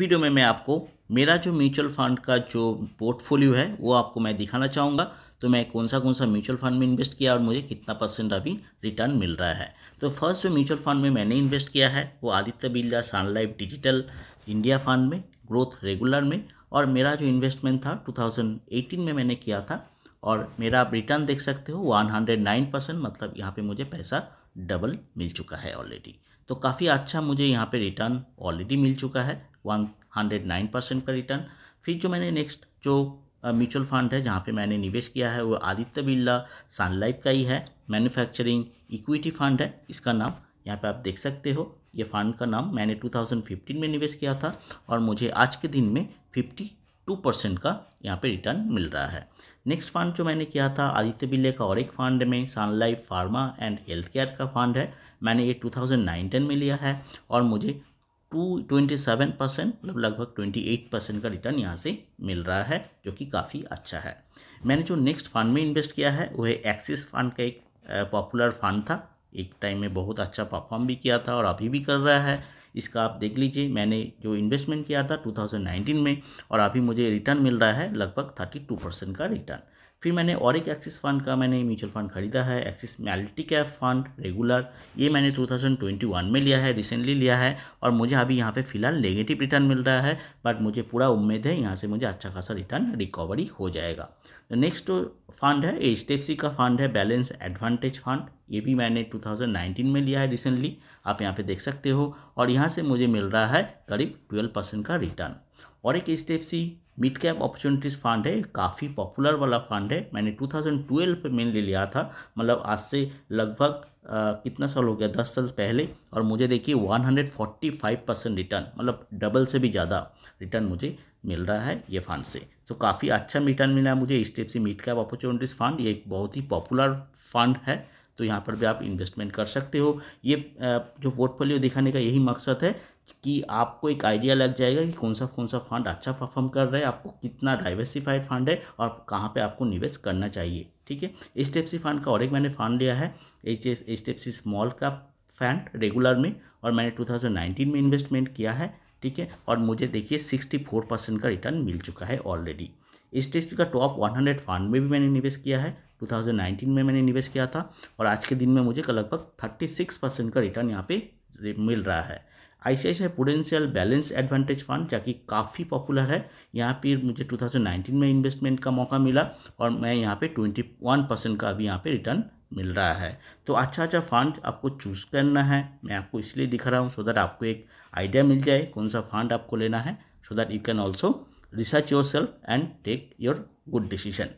video में मैं आपको मेरा जो म्यूचुअल फंड का जो पोर्टफोलियो है वो आपको मैं दिखाना चाहूँगा तो मैं कौन सा कौन सा म्यूचुअल फंड में इन्वेस्ट किया और मुझे कितना परसेंट अभी रिटर्न मिल रहा है तो फर्स्ट जो म्यूचुअल फंड में मैंने इन्वेस्ट किया है वो Aditya Birla sun life digital India fund में ग्रोथ रेगुलर में और मेरा जो इन्वेस्टमेंट था 2018 में मैंने किया था और मेरा आप रिटर्न देख सकते हो 109 परसेंट मतलब यहाँ पे मुझे पैसा डबल मिल चुका है ऑलरेडी तो काफ़ी अच्छा मुझे यहाँ पे रिटर्न ऑलरेडी मिल चुका है नाइन परसेंट का रिटर्न फिर जो मैंने नेक्स्ट जो म्यूचुअल फंड है जहाँ पे मैंने निवेश किया है वो आदित्य बिरला सनलाइफ का ही है मैन्युफैक्चरिंग इक्विटी फंड है इसका नाम यहाँ पे आप देख सकते हो ये फंड का नाम मैंने 2015 में निवेश किया था और मुझे आज के दिन में 52 परसेंट का यहाँ पे रिटर्न मिल रहा है नेक्स्ट फंड जो मैंने किया था आदित्य बिल्ले का और एक फंड में sun life pharma and health care का फंड है मैंने ये टू नाइनटीन में लिया है और मुझे टू ट्वेंटी सेवन परसेंट मतलब लगभग ट्वेंटी एट परसेंट का रिटर्न यहाँ से मिल रहा है जो कि काफ़ी अच्छा है मैंने जो नेक्स्ट फंड में इन्वेस्ट किया है वह एक्सिस फंड का एक पॉपुलर फंड था एक टाइम में बहुत अच्छा परफॉर्म भी किया था और अभी भी कर रहा है इसका आप देख लीजिए मैंने जो इन्वेस्टमेंट किया था 2019 में और अभी मुझे रिटर्न मिल रहा है लगभग 32 परसेंट का रिटर्न फिर मैंने और एक एक्सिस फंड का मैंने म्यूचुअल फंड खरीदा है Axis multi cap fund regular ये मैंने 2021 में लिया है रिसेंटली लिया है और मुझे अभी यहाँ पे फिलहाल नेगेटिव रिटर्न मिल रहा है बट मुझे पूरा उम्मीद है यहाँ से मुझे अच्छा खासा रिटर्न रिकवरी हो जाएगा नेक्स्ट फंड है एच डी का फंड है बैलेंस एडवांटेज फंड ये भी मैंने 2019 में लिया है रिसेंटली आप यहाँ पे देख सकते हो और यहाँ से मुझे मिल रहा है करीब 12 परसेंट का रिटर्न और एक H mid cap opportunities fund है काफ़ी पॉपुलर वाला फंड है मैंने 2012 पे मेनली लिया था मतलब आज से लगभग कितना साल हो गया दस साल पहले और मुझे देखिए 145 परसेंट रिटर्न मतलब डबल से भी ज़्यादा रिटर्न मुझे मिल रहा है ये फंड से तो काफ़ी अच्छा रिटर्न मिला मुझे इस टेप से मिड कैप अपॉर्चुनिटीज़ फंड ये एक बहुत ही पॉपुलर फंड है तो यहाँ पर भी आप इन्वेस्टमेंट कर सकते हो ये जो पोर्टफोलियो दिखाने का यही मकसद है कि आपको एक आइडिया लग जाएगा कि कौन सा कौन सा फंड अच्छा परफॉर्म कर रहा है आपको कितना डाइवर्सिफाइड फंड है और कहाँ पे आपको निवेश करना चाहिए ठीक है स्टेप सी फंड का और एक मैंने फंड लिया है H S F C small का फंड रेगुलर में और मैंने 2019 में इन्वेस्टमेंट किया है ठीक है और मुझे देखिए 64 परसेंट का रिटर्न मिल चुका है ऑलरेडी स्टेट का टॉप वन फंड में भी मैंने निवेश किया है 2019 में मैंने निवेश किया था और आज के दिन में मुझे लगभग 36 परसेंट का रिटर्न यहाँ पे मिल रहा है ICICI prudential balance advantage fund जो कि काफ़ी पॉपुलर है यहाँ पर मुझे 2019 में इन्वेस्टमेंट का मौका मिला और मैं यहाँ पे 21 परसेंट का अभी यहाँ पे रिटर्न मिल रहा है तो अच्छा अच्छा फंड आपको चूज़ करना है मैं आपको इसलिए दिख रहा हूँ सो दैट आपको एक आइडिया मिल जाए कौन सा फंड आपको लेना है so that you can also research yourself and take your good decision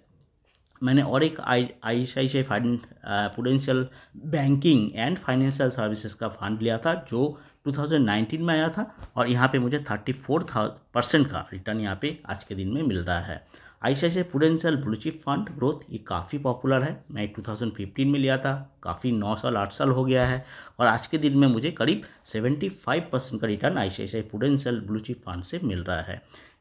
मैंने और एक I I C fund prudential banking and financial services का फंड लिया था जो 2019 में आया था और यहाँ पे मुझे 34 परसेंट का रिटर्न यहाँ पे आज के दिन में मिल रहा है I C I prudential bluechip fund growth ये काफ़ी पॉपुलर है मैं 2015 में लिया था काफ़ी नौ साल आठ साल हो गया है और आज के दिन में मुझे करीब 75 परसेंट का return I C prudential bluechip fund से मिल रहा है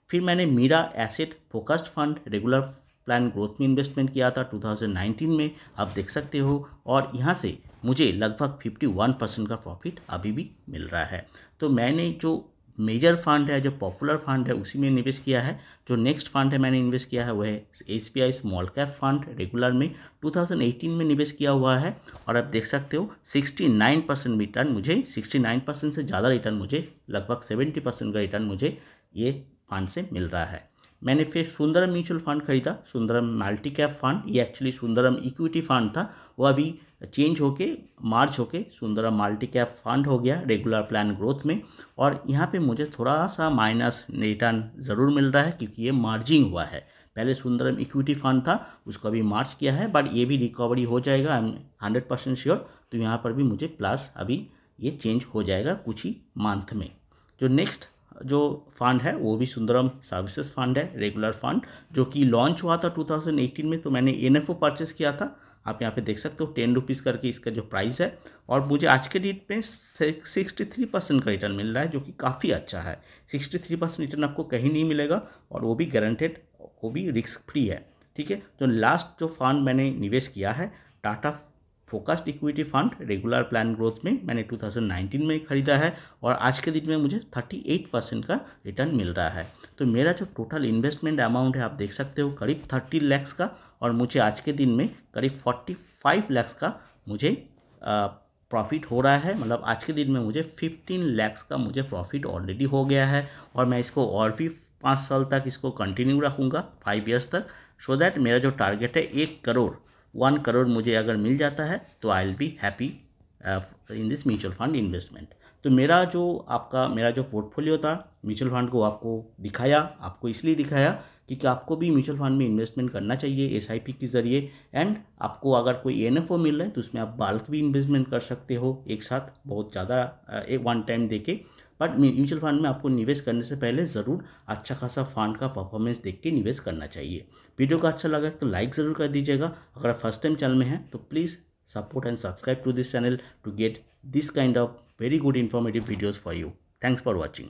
फिर मैंने Mirae asset focused fund regular plan growth में इन्वेस्टमेंट किया था 2019 में आप देख सकते हो और यहाँ से मुझे लगभग 51 परसेंट का प्रॉफिट अभी भी मिल रहा है तो मैंने जो मेजर फंड है जो पॉपुलर फंड है उसी में निवेश किया है जो नेक्स्ट फंड है मैंने इन्वेस्ट किया है वह है I small cap fund regular में 2018 में निवेश किया हुआ है और आप देख सकते हो 69 परसेंट रिटर्न मुझे 69 परसेंट से ज़्यादा रिटर्न मुझे लगभग 70 परसेंट का रिटर्न मुझे ये फंड से मिल रहा है मैंने फिर सुंदरम म्यूचुअल फंड खरीदा सुंदरम मल्टी कैप फंड ये एक्चुअली सुंदरम इक्विटी फंड था वो अभी चेंज होके मार्च होके सुंदरम मल्टी कैप फंड हो गया रेगुलर प्लान ग्रोथ में और यहाँ पे मुझे थोड़ा सा माइनस रिटर्न ज़रूर मिल रहा है क्योंकि ये मार्जिंग हुआ है पहले सुंदरम इक्विटी फंड था उसको अभी मार्च किया है बट ये भी रिकवरी हो जाएगा I am hundred percent sure तो यहाँ पर भी मुझे प्लस अभी ये चेंज हो जाएगा कुछ ही मंथ में जो नेक्स्ट जो फंड है वो भी सुंदरम सर्विसेज फंड है रेगुलर फंड जो कि लॉन्च हुआ था 2018 में तो मैंने एन एफ परचेस किया था आप यहाँ पे देख सकते हो टेन रुपीज़ करके इसका जो प्राइस है और मुझे आज के डेट में सिक्सटी थ्री परसेंट का रिटर्न मिल रहा है जो कि काफ़ी अच्छा है सिक्सटी थ्री परसेंट रिटर्न आपको कहीं नहीं मिलेगा और वो भी गारंटेड वो भी रिस्क फ्री है ठीक है तो जो लास्ट जो फंड मैंने निवेश किया है Tata focused equity fund regular plan growth में मैंने 2019 में खरीदा है और आज के दिन में मुझे 38 परसेंट का रिटर्न मिल रहा है तो मेरा जो टोटल इन्वेस्टमेंट अमाउंट है आप देख सकते हो करीब 30 लैक्स का और मुझे आज के दिन में करीब 45 लैक्स का मुझे प्रॉफिट हो रहा है मतलब आज के दिन में मुझे फिफ्टीन लैक्स का मुझे प्रॉफिट ऑलरेडी हो गया है और मैं इसको और भी पाँच साल तक इसको कंटिन्यू रखूँगा फाइव ईयर्स तक सो so दैट मेरा जो टारगेट है एक करोड़ वन करोड़ मुझे अगर मिल जाता है तो I will be happy in this mutual fund investment तो मेरा जो आपका मेरा जो पोर्टफोलियो था म्यूचुअल फंड को आपको दिखाया आपको इसलिए दिखाया कि, आपको भी म्यूचुअल फंड में इन्वेस्टमेंट करना चाहिए एस के ज़रिए एंड आपको अगर कोई एन e मिल रहा है तो उसमें आप बाल्क भी इन्वेस्टमेंट कर सकते हो एक साथ बहुत ज़्यादा uh, एक वन टाइम दे के बट म्यूचुअल फंड में आपको निवेश करने से पहले ज़रूर अच्छा खासा फंड का परफॉर्मेंस देख के निवेश करना चाहिए वीडियो को अच्छा लगा तो लाइक ज़रूर कर दीजिएगा अगर आप फर्स्ट टाइम चैनल में हैं तो please support and subscribe to this channel to get this kind of very good informative videos for you thanks for watching